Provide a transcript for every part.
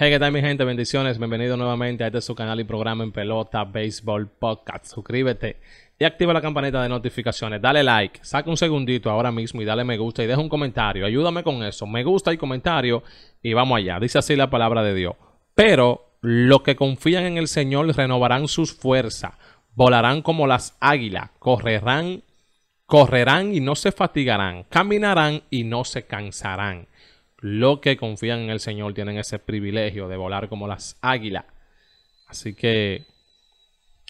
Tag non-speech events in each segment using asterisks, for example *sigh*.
Hey, ¿qué tal mi gente? Bendiciones. Bienvenido nuevamente a este su canal y programa en pelota, baseball, podcast. Suscríbete y activa la campanita de notificaciones. Dale like, saca un segundito ahora mismo y dale me gusta y deja un comentario. Ayúdame con eso. Me gusta y comentario y vamos allá. Dice así la palabra de Dios. Pero los que confían en el Señor renovarán sus fuerzas, volarán como las águilas, correrán, correrán y no se fatigarán, caminarán y no se cansarán los que confían en el Señor tienen ese privilegio de volar como las águilas. Así que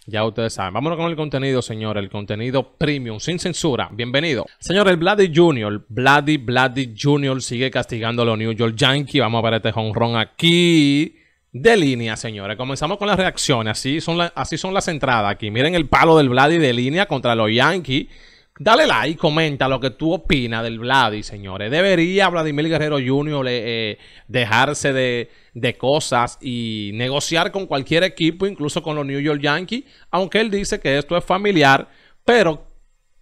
ya ustedes saben. Vámonos con el contenido, señor. El contenido premium, sin censura. Bienvenido. Señor, el Vladdy Jr., Bloody, Vladdy Jr. sigue castigando a los New York Yankees. Vamos a ver este honrón aquí. De línea, señores. Comenzamos con las reacciones. Así son, así son las entradas aquí. Miren el palo del Vladdy de línea contra los Yankees. Dale like, comenta lo que tú opinas del Vladi, señores. ¿Debería Vladimir Guerrero Jr. Eh, eh, dejarse de, cosas y negociar con cualquier equipo, incluso con los New York Yankees? Aunque él dice que esto es familiar, pero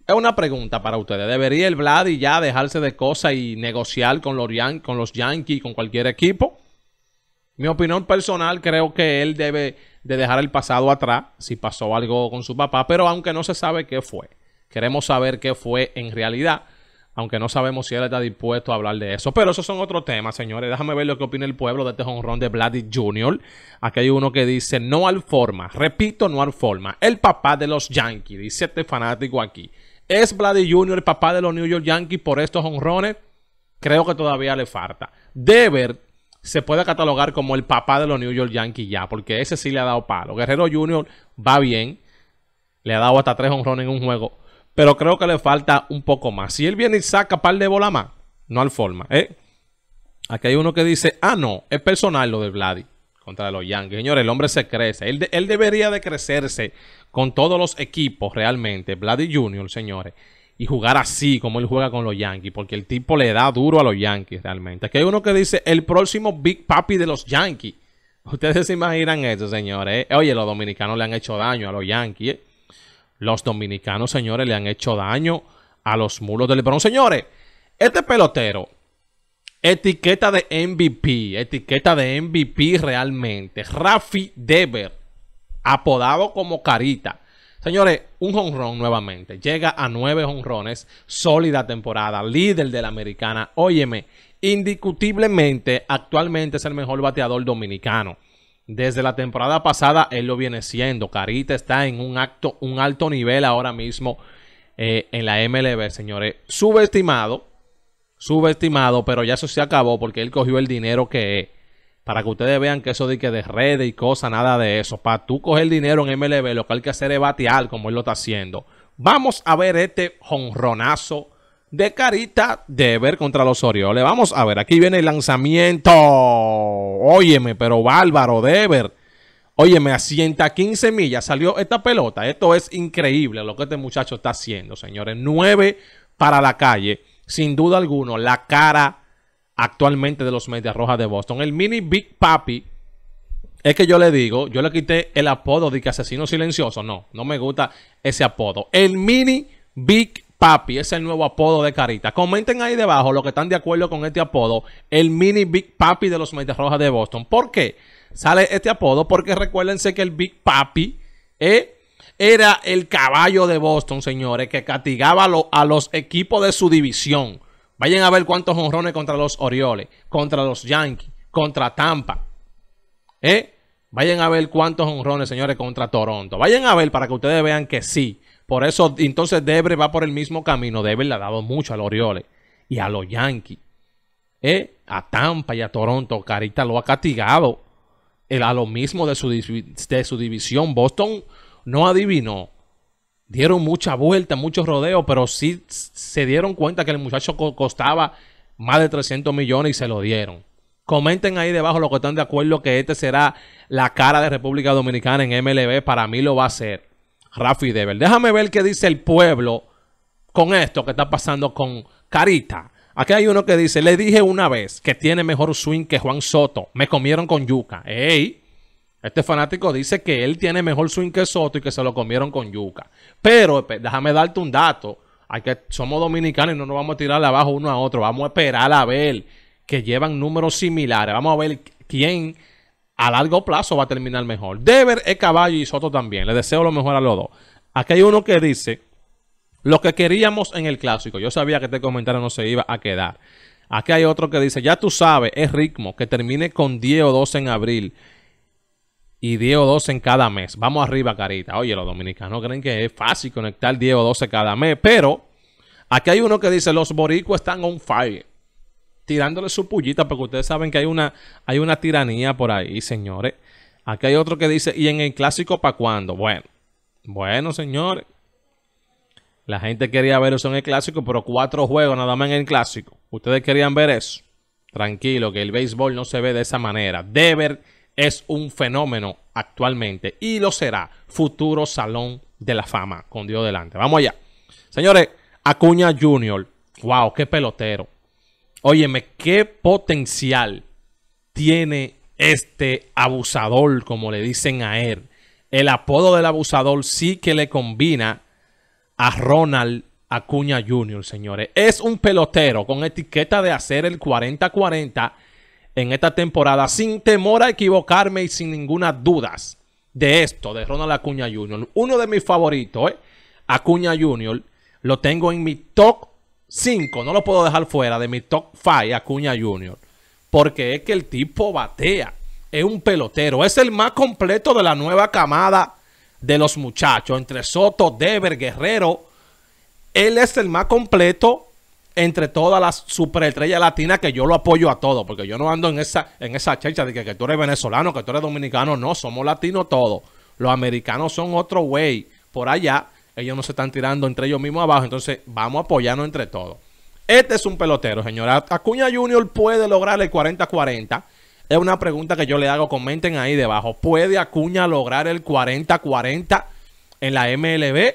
es una pregunta para ustedes. ¿Debería el Vladi ya dejarse de cosas y negociar con los, con los Yankees, con cualquier equipo? Mi opinión personal, creo que él debe de dejar el pasado atrás, si pasó algo con su papá, pero aunque no se sabe qué fue. Queremos saber qué fue en realidad, aunque no sabemos si él está dispuesto a hablar de eso. Pero esos son otros temas, señores. Déjame ver lo que opina el pueblo de este jonrón de Vladdy Jr. Aquí hay uno que dice, no al forma. Repito, no al forma. El papá de los Yankees, dice este fanático aquí. ¿Es Vladdy Jr. el papá de los New York Yankees por estos honrones? Creo que todavía le falta. Dever se puede catalogar como el papá de los New York Yankees ya, porque ese sí le ha dado palo. Guerrero Jr. va bien, le ha dado hasta tres honrones en un juego pero creo que le falta un poco más. Si él viene y saca par de bola más, no al forma. ¿eh? Aquí hay uno que dice, ah, no, es personal lo de Vladi contra los Yankees. Señores, el hombre se crece. Él, debería de crecerse con todos los equipos realmente. Vladi Jr., señores. Y jugar así como él juega con los Yankees. Porque el tipo le da duro a los Yankees realmente. Aquí hay uno que dice, el próximo Big Papi de los Yankees. *laughs* Ustedes se imaginan eso, señores. ¿eh? Oye, los dominicanos le han hecho daño a los Yankees. ¿eh? Los dominicanos, señores, le han hecho daño a los mulos del Lebron. Señores, este pelotero, etiqueta de MVP, etiqueta de MVP realmente. Rafi Deber, apodado como Carita. Señores, un jonrón nuevamente. Llega a nueve honrones. Sólida temporada. Líder de la americana. Óyeme, indiscutiblemente, actualmente es el mejor bateador dominicano. Desde la temporada pasada él lo viene siendo. Carita está en un, acto, un alto nivel ahora mismo eh, en la MLB, señores. Subestimado, subestimado, pero ya eso se acabó porque él cogió el dinero que es. Para que ustedes vean que eso de que de redes y cosas, nada de eso. Para tú coger dinero en MLB, lo que hay que hacer es batear como él lo está haciendo. Vamos a ver este jonronazo de Carita Dever contra los Orioles. Vamos a ver, aquí viene el lanzamiento. Óyeme, pero bárbaro, Dever. Óyeme, a 115 millas salió esta pelota. Esto es increíble lo que este muchacho está haciendo, señores. 9 para la calle. Sin duda alguno, la cara actualmente de los Medias Rojas de Boston. El mini Big Papi. Es que yo le digo, yo le quité el apodo de que asesino silencioso. No, no me gusta ese apodo. El mini Big Papi es el nuevo apodo de Carita. Comenten ahí debajo lo que están de acuerdo con este apodo, el mini Big Papi de los Medias Rojas de Boston. ¿Por qué sale este apodo? Porque recuérdense que el Big Papi eh, era el caballo de Boston, señores, que castigaba a, a los equipos de su división. Vayan a ver cuántos honrones contra los Orioles, contra los Yankees, contra Tampa. Eh, vayan a ver cuántos honrones, señores, contra Toronto. Vayan a ver para que ustedes vean que sí. Por eso, entonces, Debre va por el mismo camino. Debre le ha dado mucho a los Orioles y a los Yankees. Eh, a Tampa y a Toronto. Carita lo ha castigado. El, a lo mismo de su, división. Boston no adivinó. Dieron mucha vuelta, muchos rodeos, pero sí se dieron cuenta que el muchacho costaba más de 300 millones y se lo dieron. Comenten ahí debajo lo que están de acuerdo que este será la cara de República Dominicana en MLB. Para mí lo va a ser. Rafi Debel, Déjame ver qué dice el pueblo con esto que está pasando con Carita. Aquí hay uno que dice, le dije una vez que tiene mejor swing que Juan Soto. Me comieron con yuca. ¡Ey! Este fanático dice que él tiene mejor swing que Soto y que se lo comieron con yuca. Pero déjame darte un dato. Hay que, somos dominicanos y no nos vamos a tirar abajo uno a otro. Vamos a esperar a ver que llevan números similares. Vamos a ver quién a largo plazo va a terminar mejor. Deber es caballo y Soto también. Le deseo lo mejor a los dos. Aquí hay uno que dice lo que queríamos en el clásico. Yo sabía que este comentario no se iba a quedar. Aquí hay otro que dice, ya tú sabes, es ritmo, que termine con 10 o 12 en abril y 10 o 12 en cada mes. Vamos arriba, carita. Oye, los dominicanos creen que es fácil conectar 10 o 12 cada mes, pero aquí hay uno que dice, los boricos están on fire tirándole su pullita, porque ustedes saben que hay una, hay una tiranía por ahí, señores. Aquí hay otro que dice, ¿y en el clásico para cuándo? Bueno, bueno, señores. La gente quería ver eso en el clásico, pero cuatro juegos nada más en el clásico. Ustedes querían ver eso. Tranquilo, que el béisbol no se ve de esa manera. Deber es un fenómeno actualmente y lo será. Futuro salón de la fama, con Dios delante. Vamos allá. Señores, Acuña Junior. Wow, qué pelotero. Óyeme, qué potencial tiene este abusador, como le dicen a él. El apodo del abusador sí que le combina a Ronald Acuña Jr., señores. Es un pelotero con etiqueta de hacer el 40-40 en esta temporada, sin temor a equivocarme y sin ninguna duda de esto, de Ronald Acuña Jr. Uno de mis favoritos, ¿eh? Acuña Jr., lo tengo en mi top 5, no lo puedo dejar fuera de mi top 5 Acuña Junior. Porque es que el tipo batea. Es un pelotero. Es el más completo de la nueva camada de los muchachos. Entre Soto, Dever, Guerrero. Él es el más completo entre todas las superestrellas latinas que yo lo apoyo a todos. Porque yo no ando en esa, en esa checha de que, que tú eres venezolano, que tú eres dominicano. No, somos latinos todos. Los americanos son otro güey por allá ellos no se están tirando entre ellos mismos abajo, entonces vamos a apoyarnos entre todos. Este es un pelotero, señora. Acuña Junior puede lograr el 40-40. Es una pregunta que yo le hago, comenten ahí debajo. ¿Puede Acuña lograr el 40-40 en la MLB?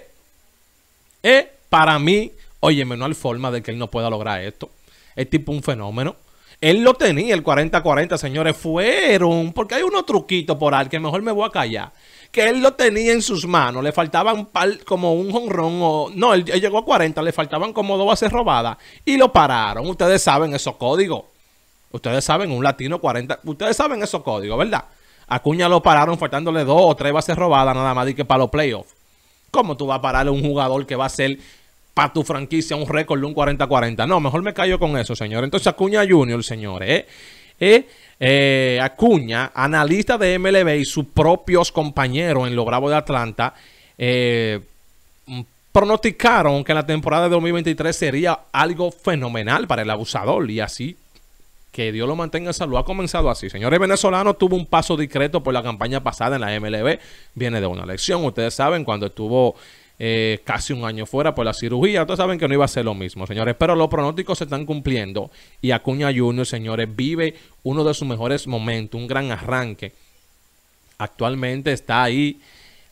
Eh, para mí, oye, no hay forma de que él no pueda lograr esto. Es tipo un fenómeno. Él lo tenía, el 40-40, señores. Fueron, porque hay unos truquitos por ahí que mejor me voy a callar que él lo tenía en sus manos. Le faltaban como un honrón o... No, él, llegó a 40, le faltaban como dos bases robadas y lo pararon. Ustedes saben esos códigos. Ustedes saben, un latino 40... Ustedes saben esos códigos, ¿verdad? Acuña lo pararon faltándole dos o tres bases robadas nada más y que para los playoffs. ¿Cómo tú vas a pararle a un jugador que va a ser para tu franquicia un récord de un 40-40? No, mejor me callo con eso, señor. Entonces Acuña Junior, señores, ¿eh? Eh, Acuña, analista de MLB y sus propios compañeros en los Bravos de Atlanta, eh, pronosticaron que la temporada de 2023 sería algo fenomenal para el abusador y así que Dios lo mantenga en salud. Ha comenzado así. Señores venezolanos, tuvo un paso discreto por la campaña pasada en la MLB. Viene de una elección. Ustedes saben, cuando estuvo eh, casi un año fuera por la cirugía, ustedes saben que no iba a ser lo mismo, señores. Pero los pronósticos se están cumpliendo. Y Acuña Junior, señores, vive uno de sus mejores momentos, un gran arranque. Actualmente está ahí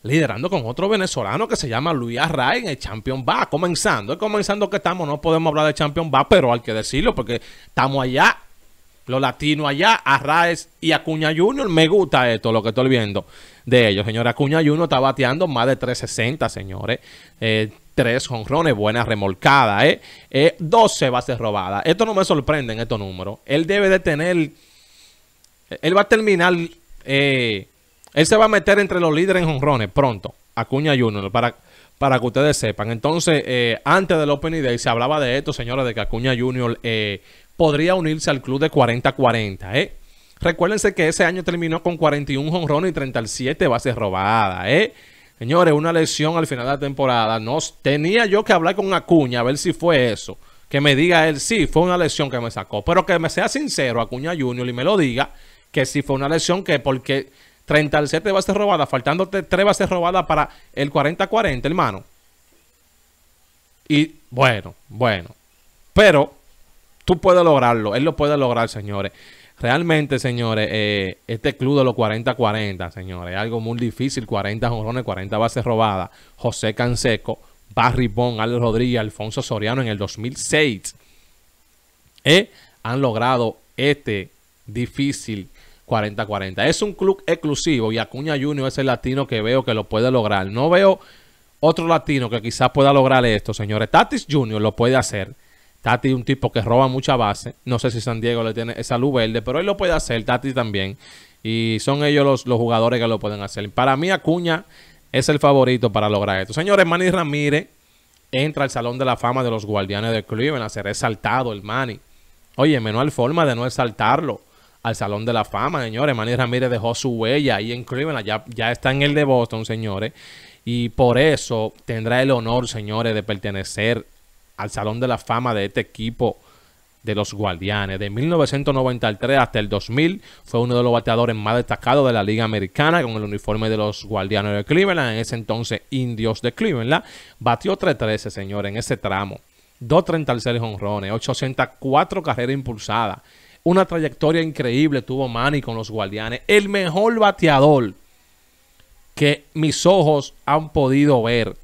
liderando con otro venezolano que se llama Luis en el Champion Va, comenzando, comenzando que estamos, no podemos hablar de Champion Va, pero hay que decirlo porque estamos allá, los latinos allá, Arraez y Acuña Junior, me gusta esto, lo que estoy viendo de ellos, señores, Acuña Junior está bateando más de 360, señores, eh, tres jonrones, buena remolcada, eh, eh 12 bases robadas, esto no me sorprende en estos números, él debe de tener él va a terminar. Eh, él se va a meter entre los líderes en jonrones pronto. Acuña Junior, para, para que ustedes sepan. Entonces, eh, antes del Open Day se hablaba de esto, señores, de que Acuña Junior eh, podría unirse al club de 40-40. ¿eh? Recuérdense que ese año terminó con 41 jonrones y 37 bases robadas. ¿eh? Señores, una lesión al final de la temporada. No, tenía yo que hablar con Acuña a ver si fue eso. Que me diga él, sí, fue una lesión que me sacó. Pero que me sea sincero, Acuña Junior, y me lo diga que si fue una lesión que porque 37 bases robadas, faltándote 3 bases robadas para el 40-40, hermano. Y bueno, bueno. Pero tú puedes lograrlo. Él lo puede lograr, señores. Realmente, señores, eh, este club de los 40-40, señores, es algo muy difícil. 40 jorrones, 40 bases robadas. José Canseco, Barry Bond, Alex Rodríguez, Alfonso Soriano en el 2006. Eh, han logrado este difícil 40-40. Es un club exclusivo y Acuña Junior es el latino que veo que lo puede lograr. No veo otro latino que quizás pueda lograr esto, señores. Tatis Junior lo puede hacer. Tati es un tipo que roba mucha base. No sé si San Diego le tiene esa luz verde, pero él lo puede hacer, Tati también. Y son ellos los, jugadores que lo pueden hacer. Para mí, Acuña es el favorito para lograr esto. Señores, Manny Ramírez entra al Salón de la Fama de los Guardianes de club a hacer exaltado el Manny. Oye, menor forma de no exaltarlo al Salón de la Fama, señores. Manny Ramírez dejó su huella ahí en Cleveland, ya, ya está en el de Boston, señores. Y por eso tendrá el honor, señores, de pertenecer al Salón de la Fama de este equipo de los Guardianes. De 1993 hasta el 2000 fue uno de los bateadores más destacados de la Liga Americana con el uniforme de los Guardianes de Cleveland, en ese entonces Indios de Cleveland. Batió 3-13, señores, en ese tramo. 2.30 al honrones, 804 carreras impulsadas, una trayectoria increíble tuvo Manny con los Guardianes. El mejor bateador que mis ojos han podido ver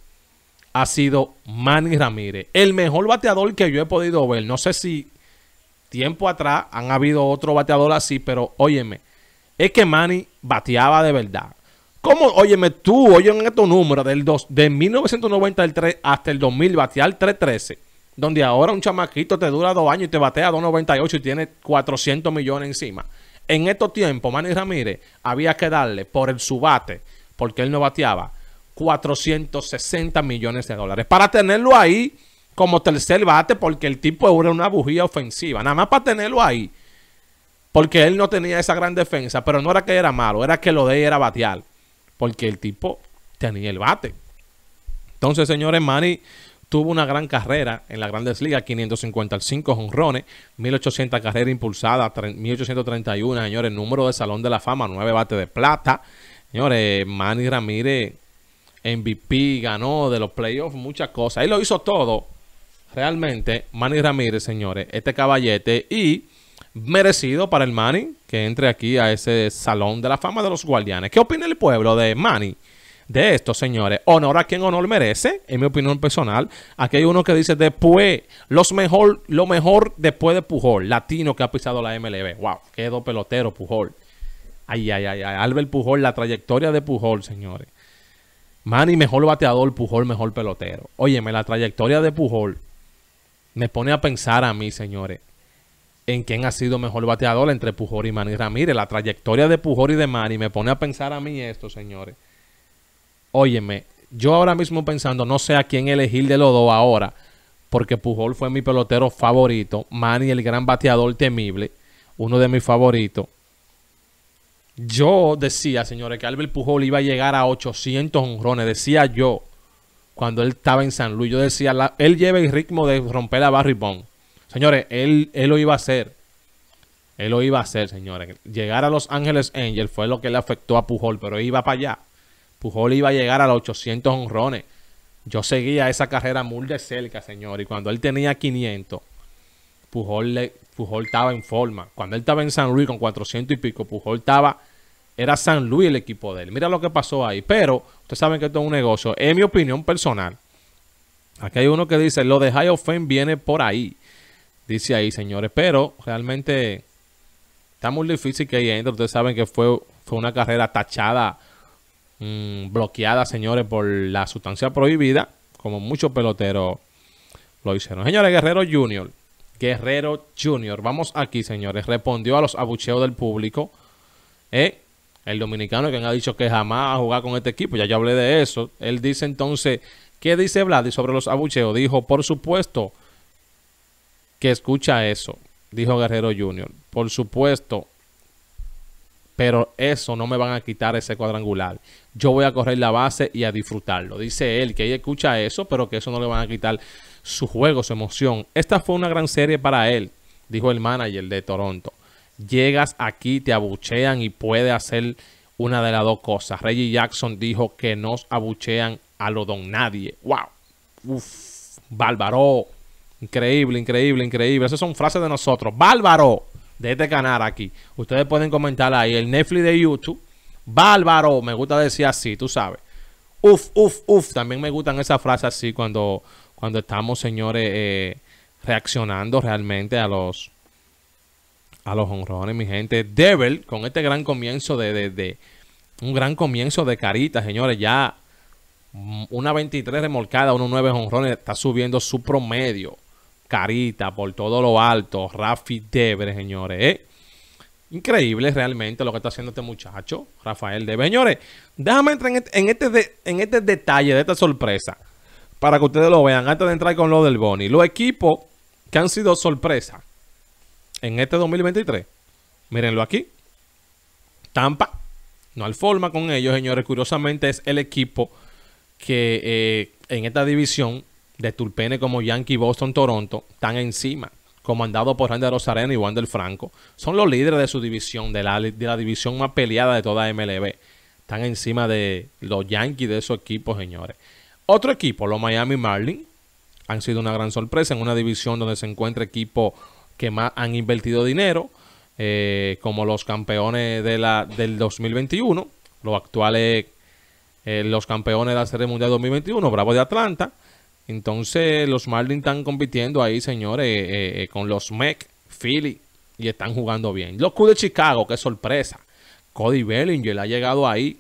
ha sido Manny Ramírez. El mejor bateador que yo he podido ver. No sé si tiempo atrás han habido otro bateador así, pero óyeme, es que Manny bateaba de verdad. ¿Cómo, óyeme, tú, oyen en estos números del dos, de 1993 hasta el 2000, batear 313? donde ahora un chamaquito te dura dos años y te batea 2.98 y tiene 400 millones encima. En estos tiempos, Manny Ramírez había que darle por el subate, porque él no bateaba, 460 millones de dólares. Para tenerlo ahí como tercer bate, porque el tipo era una bujía ofensiva. Nada más para tenerlo ahí. Porque él no tenía esa gran defensa, pero no era que era malo, era que lo de él era batear. Porque el tipo tenía el bate. Entonces, señores, Manny tuvo una gran carrera en la grandes ligas, 555 honrones, 1800 carreras impulsadas, 1831, señores, número de Salón de la Fama, 9 bates de plata. Señores, Manny Ramírez, MVP, ganó de los playoffs, muchas cosas. y lo hizo todo, realmente, Manny Ramírez, señores, este caballete y merecido para el Manny que entre aquí a ese Salón de la Fama de los Guardianes. ¿Qué opina el pueblo de Manny? de esto, señores. Honor a quien honor merece, en mi opinión personal. Aquí hay uno que dice, después, los mejor, lo mejor después de Pujol, latino que ha pisado la MLB. Wow, quedó pelotero Pujol. Ay, ay, ay, ay. Albert Pujol, la trayectoria de Pujol, señores. Manny, mejor bateador, Pujol, mejor pelotero. Óyeme, la trayectoria de Pujol me pone a pensar a mí, señores, en quién ha sido mejor bateador entre Pujol y Manny Ramírez. La trayectoria de Pujol y de Manny me pone a pensar a mí esto, señores óyeme, yo ahora mismo pensando, no sé a quién elegir de los dos ahora, porque Pujol fue mi pelotero favorito, Manny el gran bateador temible, uno de mis favoritos. Yo decía, señores, que Albert Pujol iba a llegar a 800 honrones, decía yo, cuando él estaba en San Luis, yo decía, él lleva el ritmo de romper la Barry Señores, él, lo iba a hacer. Él lo iba a hacer, señores. Llegar a Los Ángeles Angel fue lo que le afectó a Pujol, pero iba para allá. Pujol iba a llegar a los 800 honrones. Yo seguía esa carrera muy de cerca, señor. Y cuando él tenía 500, Pujol, estaba en forma. Cuando él estaba en San Luis con 400 y pico, Pujol estaba... Era San Luis el equipo de él. Mira lo que pasó ahí. Pero, ustedes saben que esto es un negocio. Es mi opinión personal. Aquí hay uno que dice, lo de High of viene por ahí. Dice ahí, señores. Pero, realmente, está muy difícil que ahí entre. Ustedes saben que fue, fue una carrera tachada Mm, bloqueada, señores, por la sustancia prohibida, como muchos peloteros lo hicieron. Señores, Guerrero Junior, Guerrero Junior, vamos aquí, señores, respondió a los abucheos del público. Eh, el dominicano que ha dicho que jamás va a jugar con este equipo, ya yo hablé de eso. Él dice entonces, ¿qué dice Vladi sobre los abucheos? Dijo, por supuesto que escucha eso, dijo Guerrero Junior. Por supuesto pero eso no me van a quitar ese cuadrangular. Yo voy a correr la base y a disfrutarlo. Dice él que ella escucha eso, pero que eso no le van a quitar su juego, su emoción. Esta fue una gran serie para él, dijo el manager de Toronto. Llegas aquí, te abuchean y puede hacer una de las dos cosas. Reggie Jackson dijo que nos abuchean a lo don nadie. ¡Wow! ¡Uf! ¡Bárbaro! Increíble, increíble, increíble. Esas son frases de nosotros. ¡Bárbaro! de este canal aquí, ustedes pueden comentar ahí el Netflix de YouTube. Bárbaro, me gusta decir así, tú sabes. Uf, uf, uf. También me gustan esas frases así cuando, cuando estamos, señores, eh, reaccionando realmente a los a los honrones, mi gente. Devil, con este gran comienzo de, de, de un gran comienzo de carita, señores. Ya mm, una 23 remolcada, unos 9 honrones, está subiendo su promedio. Carita, por todo lo alto, Rafi Debre, señores. ¿eh? Increíble realmente lo que está haciendo este muchacho, Rafael Debre. Señores, déjame entrar en este, este en este, detalle de esta sorpresa para que ustedes lo vean antes de entrar con lo del Boni. Los equipos que han sido sorpresa en este 2023, mírenlo aquí. Tampa, no hay forma con ellos, señores. Curiosamente es el equipo que eh, en esta división de tulpenes como Yankee, Boston, Toronto están encima, comandado por Randy Rosarena y Wander Franco. Son los líderes de su división, de la, división más peleada de toda MLB. Están encima de los Yankees de su equipos, señores. Otro equipo, los Miami Marlins, han sido una gran sorpresa en una división donde se encuentra equipos que más han invertido dinero, eh, como los campeones de la, del 2021, los actuales, eh, los campeones de la Serie Mundial 2021, Bravo de Atlanta, entonces, los Marlins están compitiendo ahí, señores, eh, eh, eh, con los Mets, Philly, y están jugando bien. Los Cubs de Chicago, qué sorpresa. Cody Bellinger ha llegado ahí.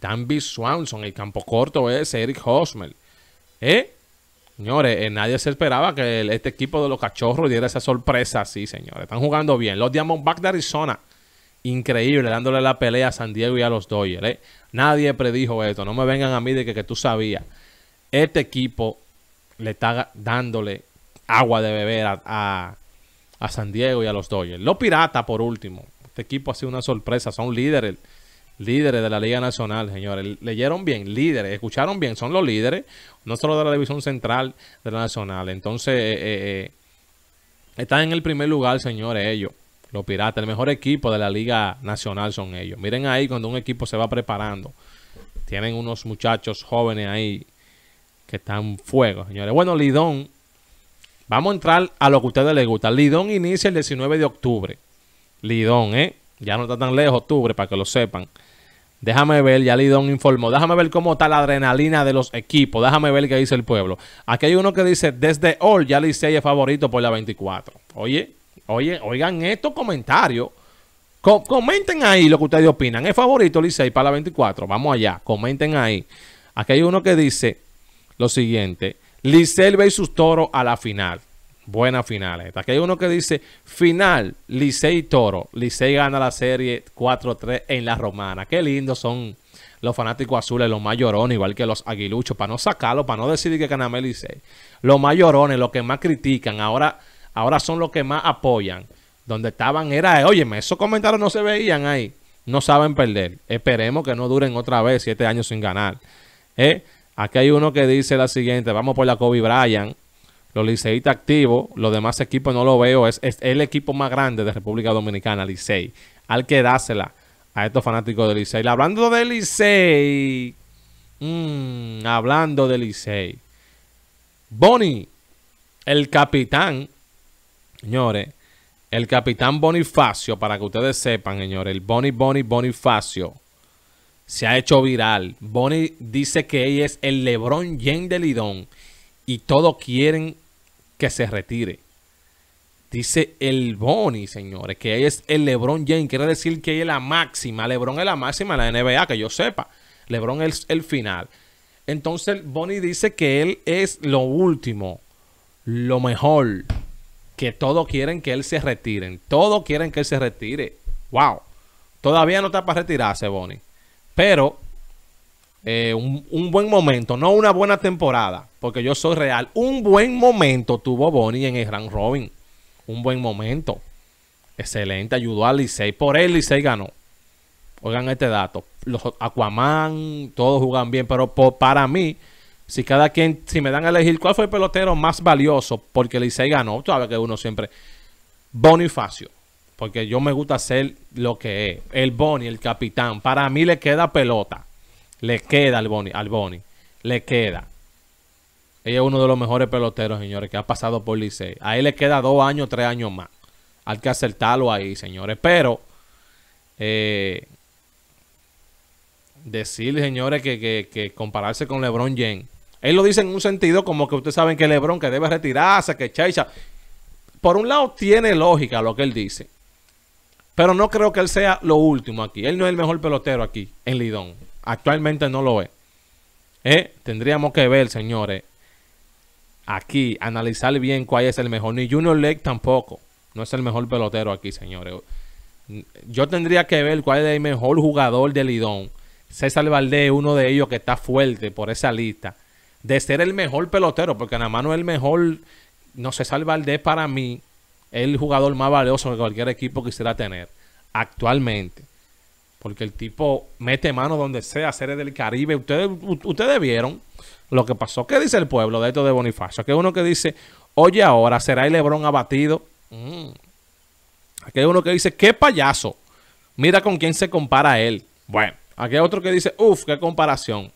Danby Swanson, el campo corto es Eric Hosmer. ¿Eh? Señores, nadie se esperaba que este equipo de los cachorros diera esa sorpresa Sí, señores. Están jugando bien. Los Diamondbacks de Arizona, increíble, dándole la pelea a San Diego y a los Dodgers. Nadie predijo esto. No me vengan a mí de que tú sabías este equipo le está dándole agua de beber a, San Diego y a los Dodgers. Los Piratas, por último. Este equipo ha sido una sorpresa. Son líderes, líderes de la Liga Nacional, señores. Leyeron bien, líderes, escucharon bien. Son los líderes, no solo de la División Central de la Nacional. Entonces, eh, eh, eh, están en el primer lugar, señores, ellos. Los Piratas, el mejor equipo de la Liga Nacional son ellos. Miren ahí cuando un equipo se va preparando. Tienen unos muchachos jóvenes ahí que en fuego, señores. Bueno, Lidón, vamos a entrar a lo que a ustedes les gusta. Lidón inicia el 19 de octubre. Lidón, ¿eh? Ya no está tan lejos octubre, para que lo sepan. Déjame ver, ya Lidón informó. Déjame ver cómo está la adrenalina de los equipos. Déjame ver qué dice el pueblo. Aquí hay uno que dice, desde All, ya Licey es favorito por la 24. Oye, oye, oigan estos comentarios. comenten ahí lo que ustedes opinan. ¿Es favorito Licey para la 24? Vamos allá, comenten ahí. Aquí hay uno que dice, lo siguiente. Licey ve sus toro a la final. Buena final. Aquí hay uno que dice, final, Licey Toro. Licey gana la serie 4-3 en la romana. Qué lindo son los fanáticos azules, los mayorones, igual que los aguiluchos, para no sacarlo, para no decidir que Canamé Licey. Los mayorones, los que más critican, ahora, ahora son los que más apoyan. Donde estaban era, óyeme, esos comentarios no se veían ahí. No saben perder. Esperemos que no duren otra vez siete años sin ganar. ¿Eh? Aquí hay uno que dice la siguiente, vamos por la Kobe Bryant. Los liceístas activos, los demás equipos no lo veo. Es, el equipo más grande de República Dominicana, Licey. Al que dásela a estos fanáticos de Licey. Hablando de Licey. Mm, hablando de Licey. Bonnie, el capitán. Señores, el capitán Bonifacio, para que ustedes sepan, señores. El Bonnie, Bonnie, Bonifacio se ha hecho viral. Bonnie dice que ella es el LeBron James de Lidón y todos quieren que se retire. Dice el Bonnie, señores, que ella es el LeBron James. Quiere decir que ella es la máxima. LeBron es la máxima de la NBA, que yo sepa. LeBron es el final. Entonces Bonnie dice que él es lo último, lo mejor, que todos quieren que él se retire. Todos quieren que él se retire. ¡Wow! Todavía no está para retirarse, Bonnie. Pero eh, un, buen momento, no una buena temporada, porque yo soy real. Un buen momento tuvo Bonnie en el Grand Robin. Un buen momento. Excelente, ayudó a Licey. Por él Licey ganó. Oigan este dato. Los Aquaman, todos jugan bien, pero para mí, si cada quien, si me dan a elegir cuál fue el pelotero más valioso, porque Licey ganó, tú sabes que uno siempre. Bonifacio porque yo me gusta ser lo que es. El Boni, el capitán, para mí le queda pelota. Le queda al Boni, al Boni. Le queda. Ella es uno de los mejores peloteros, señores, que ha pasado por Licey. A él le queda dos años, tres años más. Hay que acertarlo ahí, señores. Pero eh, decirle, señores, que, que, compararse con LeBron James. Él lo dice en un sentido como que ustedes saben que LeBron que debe retirarse, que Checha. Por un lado tiene lógica lo que él dice. Pero no creo que él sea lo último aquí. Él no es el mejor pelotero aquí en Lidón. Actualmente no lo es. Eh, tendríamos que ver, señores, aquí, analizar bien cuál es el mejor. Ni Junior Lake tampoco. No es el mejor pelotero aquí, señores. Yo tendría que ver cuál es el mejor jugador de Lidón. César Valdés es uno de ellos que está fuerte por esa lista. De ser el mejor pelotero, porque nada más no es el mejor. No, César Valdés para mí el jugador más valioso que cualquier equipo quisiera tener actualmente. Porque el tipo mete mano donde sea, seres del Caribe. Ustedes, ustedes vieron lo que pasó. ¿Qué dice el pueblo de esto de Bonifacio? Aquí hay uno que dice, oye ahora, ¿será el Lebrón abatido? Mm. Aquí hay uno que dice, qué payaso. Mira con quién se compara él. Bueno, aquí hay otro que dice, uff, qué comparación.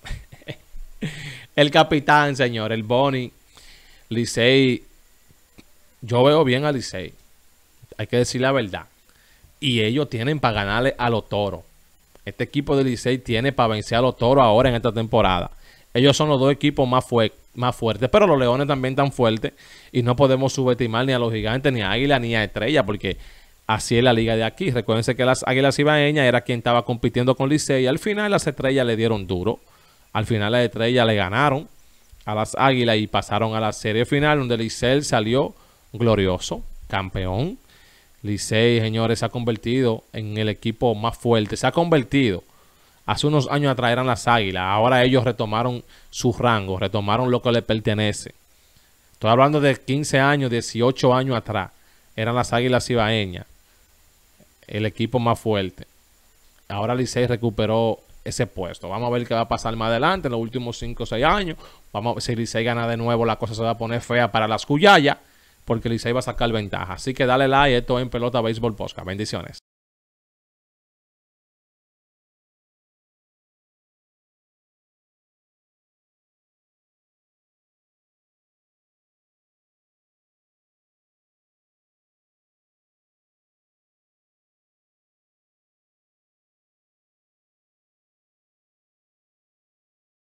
*laughs* el capitán, señor, el Boni, Licey yo veo bien a Licey. Hay que decir la verdad. Y ellos tienen para ganarle a los toros. Este equipo de Licey tiene para vencer a los toros ahora en esta temporada. Ellos son los dos equipos más, fuertes, pero los leones también están fuertes. Y no podemos subestimar ni a los gigantes, ni a Águila, ni a Estrella, porque así es la liga de aquí. Recuérdense que las Águilas Ibaeñas era quien estaba compitiendo con Licey. Al final las Estrellas le dieron duro. Al final las Estrellas le ganaron a las Águilas y pasaron a la serie final, donde Licey salió glorioso, campeón. Licey, señores, se ha convertido en el equipo más fuerte. Se ha convertido. Hace unos años atrás eran las águilas. Ahora ellos retomaron sus rangos, retomaron lo que les pertenece. Estoy hablando de 15 años, 18 años atrás. Eran las águilas cibaeñas, El equipo más fuerte. Ahora Licey recuperó ese puesto. Vamos a ver qué va a pasar más adelante en los últimos 5 o 6 años. Vamos, si Licey gana de nuevo, la cosa se va a poner fea para las Cuyayas porque Lisa iba a sacar ventaja. Así que dale like, esto en Pelota Béisbol Posca. Bendiciones.